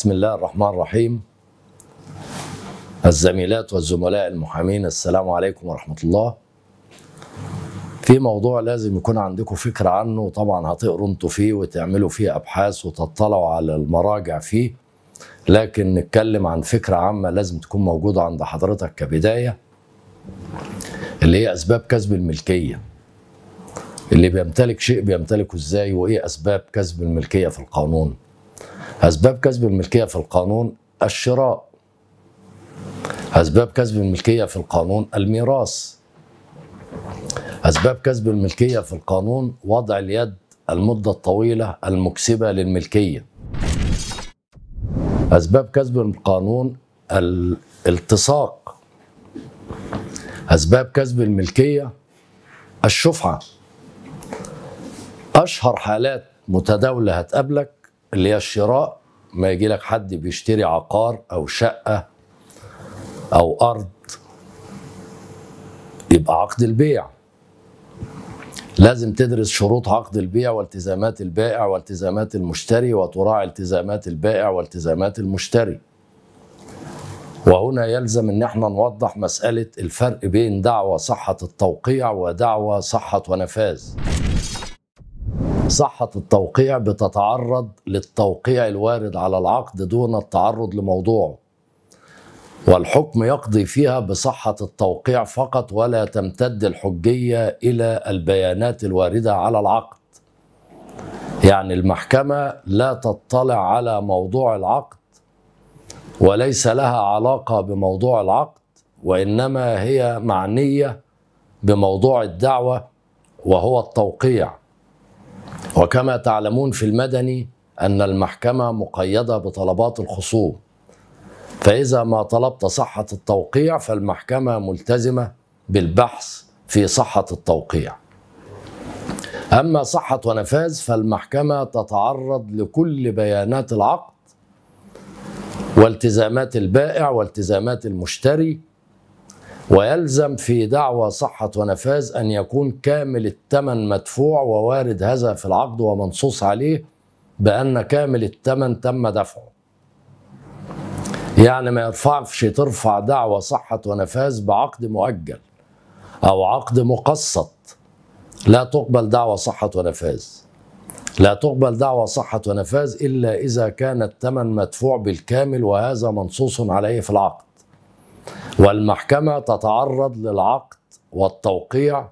بسم الله الرحمن الرحيم الزميلات والزملاء المحامين السلام عليكم ورحمة الله في موضوع لازم يكون عندكم فكرة عنه طبعا هتقروا انتوا فيه وتعملوا فيه أبحاث وتطلعوا على المراجع فيه لكن نتكلم عن فكرة عامة لازم تكون موجودة عند حضرتك كبداية اللي هي أسباب كسب الملكية اللي بيمتلك شيء بيمتلكه ازاي وايه أسباب كسب الملكية في القانون أسباب كسب الملكية في القانون الشراء أسباب كسب الملكية في القانون الميراث أسباب كسب الملكية في القانون وضع اليد المدة الطويلة المكسبة للملكية أسباب كسب القانون الالتصاق أسباب كسب الملكية الشفعة أشهر حالات متداولة هتقابلك اللي هي الشراء ما يجي لك حد بيشتري عقار او شقه او ارض يبقى عقد البيع لازم تدرس شروط عقد البيع والتزامات البائع والتزامات المشتري وتراعي التزامات البائع والتزامات المشتري وهنا يلزم ان احنا نوضح مساله الفرق بين دعوى صحه التوقيع ودعوى صحه ونفاذ صحة التوقيع بتتعرض للتوقيع الوارد على العقد دون التعرض لموضوعه والحكم يقضي فيها بصحة التوقيع فقط ولا تمتد الحجية إلى البيانات الواردة على العقد يعني المحكمة لا تطلع على موضوع العقد وليس لها علاقة بموضوع العقد وإنما هي معنية بموضوع الدعوة وهو التوقيع وكما تعلمون في المدني أن المحكمة مقيدة بطلبات الخصوم فإذا ما طلبت صحة التوقيع فالمحكمة ملتزمة بالبحث في صحة التوقيع أما صحة ونفاذ فالمحكمة تتعرض لكل بيانات العقد والتزامات البائع والتزامات المشتري ويلزم في دعوى صحة ونفاذ أن يكون كامل الثمن مدفوع ووارد هذا في العقد ومنصوص عليه بأن كامل الثمن تم دفعه يعني ما يرفعش ترفع دعوى صحة ونفاذ بعقد مؤجل أو عقد مقسط لا تقبل دعوى صحة ونفاذ لا تقبل دعوى صحة ونفاذ إلا إذا كان الثمن مدفوع بالكامل وهذا منصوص عليه في العقد والمحكمة تتعرض للعقد والتوقيع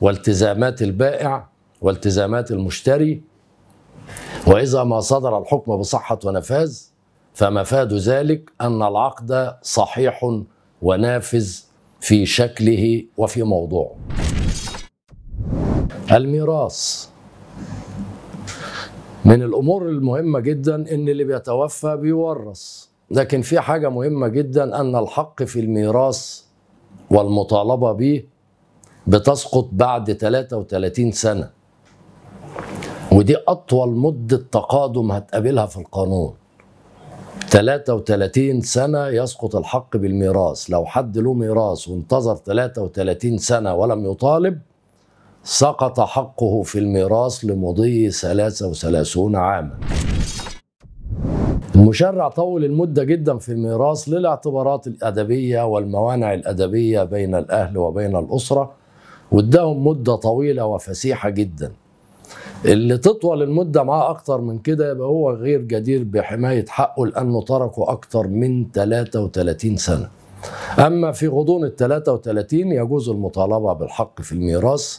والتزامات البائع والتزامات المشتري وإذا ما صدر الحكم بصحة ونفاذ فمفاد ذلك أن العقد صحيح ونافذ في شكله وفي موضوعه الميراث من الأمور المهمة جدا أن اللي بيتوفى بيورث لكن في حاجة مهمة جدا أن الحق في الميراث والمطالبة به بتسقط بعد 33 سنة ودي أطول مدة تقادم هتقابلها في القانون 33 سنة يسقط الحق بالميراث لو حد له ميراث وانتظر 33 سنة ولم يطالب سقط حقه في الميراث لمضي 33 عاما المشرع طول المدة جدا في الميراث للاعتبارات الأدبية والموانع الأدبية بين الأهل وبين الأسرة واداهم مدة طويلة وفسيحة جدا اللي تطول المدة معاه أكتر من كده يبقى هو غير جدير بحماية حقه لأنه تركه أكتر من 33 سنة أما في غضون ال 33 يجوز المطالبة بالحق في الميراث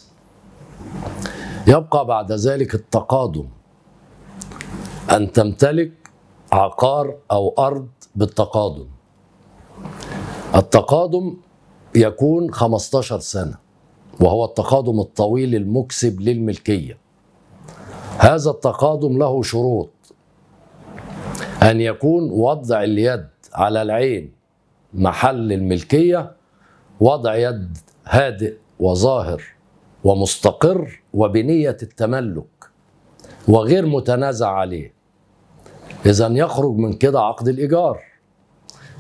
يبقى بعد ذلك التقادم أن تمتلك عقار او ارض بالتقادم التقادم يكون 15 سنه وهو التقادم الطويل المكسب للملكيه هذا التقادم له شروط ان يكون وضع اليد على العين محل الملكيه وضع يد هادئ وظاهر ومستقر وبنيه التملك وغير متنازع عليه إذا يخرج من كده عقد الإيجار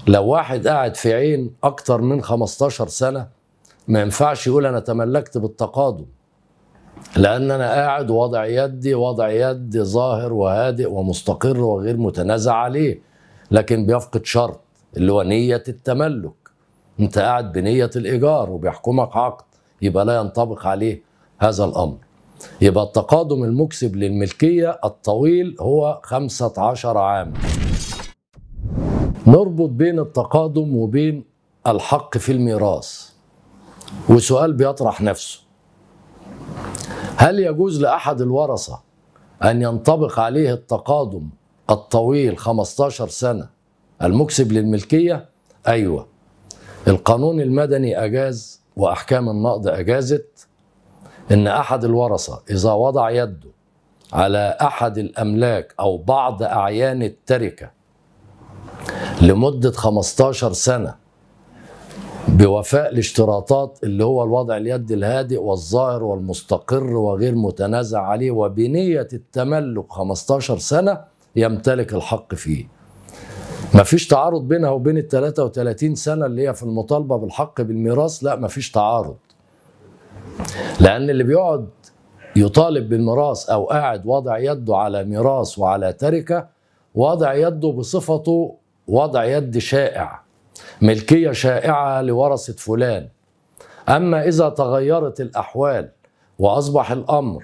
لو واحد قاعد في عين أكتر من 15 سنة ما ينفعش يقول أنا تملكت بالتقادم لأن أنا قاعد وضع يدي وضع يد ظاهر وهادئ ومستقر وغير متنازع عليه لكن بيفقد شرط اللي هو نية التملك أنت قاعد بنية الإيجار وبيحكمك عقد يبقى لا ينطبق عليه هذا الأمر يبقى التقادم المكسب للملكية الطويل هو 15 عام نربط بين التقادم وبين الحق في الميراث وسؤال بيطرح نفسه هل يجوز لأحد الورثة أن ينطبق عليه التقادم الطويل 15 سنة المكسب للملكية؟ أيوة القانون المدني أجاز وأحكام النقض أجازت ان احد الورثه اذا وضع يده على احد الاملاك او بعض اعيان التركه لمده 15 سنه بوفاء الاشتراطات اللي هو الوضع اليد الهادئ والظاهر والمستقر وغير متنازع عليه وبنيه التملك 15 سنه يمتلك الحق فيه مفيش تعارض بينها وبين ال 33 سنه اللي هي في المطالبه بالحق بالميراث لا مفيش تعارض لأن اللي بيقعد يطالب بالميراث أو قاعد وضع يده على ميراث وعلى تركة وضع يده بصفته وضع يد شائع ملكية شائعة لورثة فلان أما إذا تغيرت الأحوال وأصبح الأمر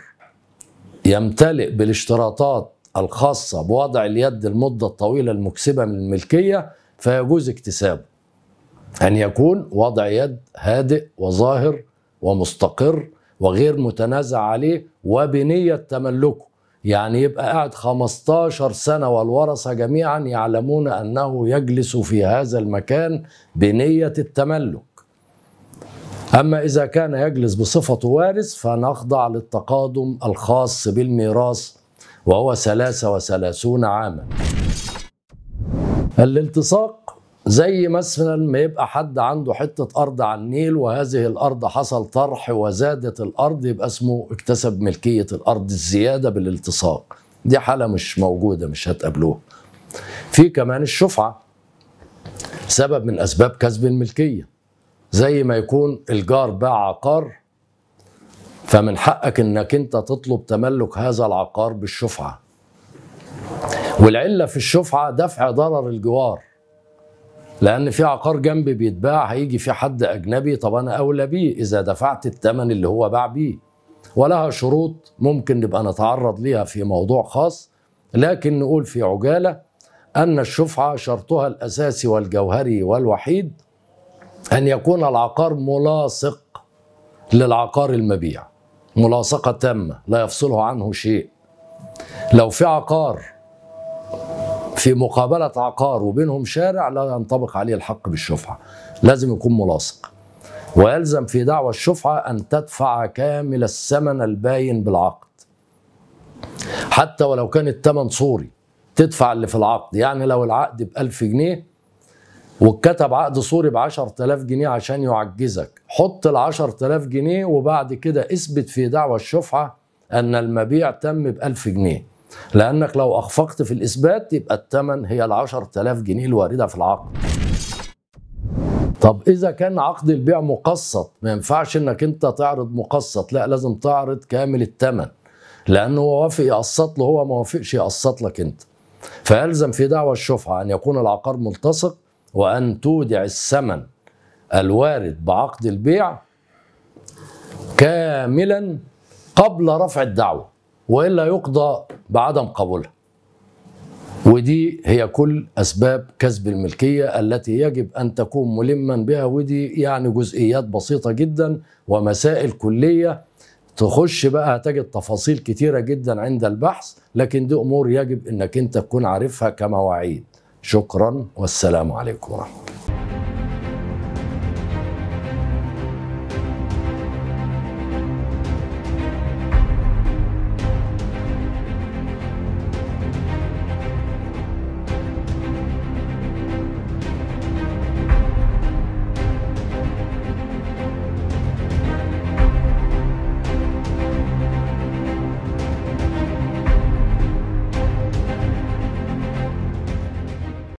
يمتلئ بالاشتراطات الخاصة بوضع اليد المدة الطويلة المكسبة من الملكية فيجوز اكتسابه أن يكون وضع يد هادئ وظاهر ومستقر وغير متنازع عليه وبنية تملكه يعني يبقى قاعد 15 سنة والورثة جميعا يعلمون أنه يجلس في هذا المكان بنية التملك أما إذا كان يجلس بصفة وارث فنخضع للتقادم الخاص بالميراث وهو 33 عاما الالتصاق زي مثلا ما يبقى حد عنده حتة أرض على النيل وهذه الأرض حصل طرح وزادت الأرض يبقى اسمه اكتسب ملكية الأرض الزيادة بالالتصاق دي حالة مش موجودة مش هتقابلوها في كمان الشفعة سبب من أسباب كسب الملكية زي ما يكون الجار باع عقار فمن حقك انك انت تطلب تملك هذا العقار بالشفعة والعلة في الشفعة دفع ضرر الجوار لان في عقار جنبي بيتباع هيجي في حد اجنبي طب انا اولى بيه اذا دفعت الثمن اللي هو باع بيه ولها شروط ممكن نبقى نتعرض ليها في موضوع خاص لكن نقول في عجاله ان الشفعه شرطها الاساسي والجوهري والوحيد ان يكون العقار ملاصق للعقار المبيع ملاصقه تامه لا يفصله عنه شيء لو في عقار في مقابلة عقار وبينهم شارع لا ينطبق عليه الحق بالشفعة لازم يكون ملاصق ويلزم في دعوى الشفعة أن تدفع كامل الثمن الباين بالعقد حتى ولو كان الثمن صوري تدفع اللي في العقد يعني لو العقد بألف 1000 جنيه واتكتب عقد صوري بعشر 10000 جنيه عشان يعجزك حط العشر 10000 جنيه وبعد كده اثبت في دعوى الشفعة أن المبيع تم بألف 1000 جنيه لأنك لو أخفقت في الإثبات يبقى الثمن هي ال 10000 جنيه الواردة في العقد طب إذا كان عقد البيع مقسط ما ينفعش إنك أنت تعرض مقسط لا لازم تعرض كامل الثمن لأنه هو وافق يقسط له هو ما وافقش يقسط لك أنت فيلزم في دعوى الشفعة أن يكون العقار ملتصق وأن تودع الثمن الوارد بعقد البيع كاملا قبل رفع الدعوه والا يقضى بعدم قبولها. ودي هي كل اسباب كسب الملكيه التي يجب ان تكون ملما بها ودي يعني جزئيات بسيطه جدا ومسائل كليه تخش بقى هتجد تفاصيل كتيره جدا عند البحث لكن دي امور يجب انك انت تكون عارفها كمواعيد. شكرا والسلام عليكم ورحمه الله